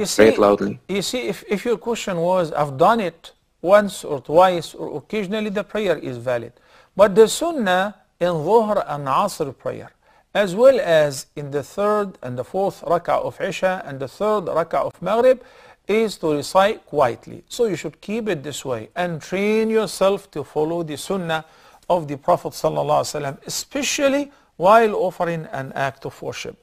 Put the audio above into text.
You see, Say it loudly. You see, if, if your question was, I've done it once or twice or occasionally, the prayer is valid. But the sunnah in Dhuhr and Asr prayer, as well as in the third and the fourth rak'ah of Isha and the third rak'ah of Maghrib, is to recite quietly. So you should keep it this way and train yourself to follow the sunnah of the Prophet wasallam, especially while offering an act of worship.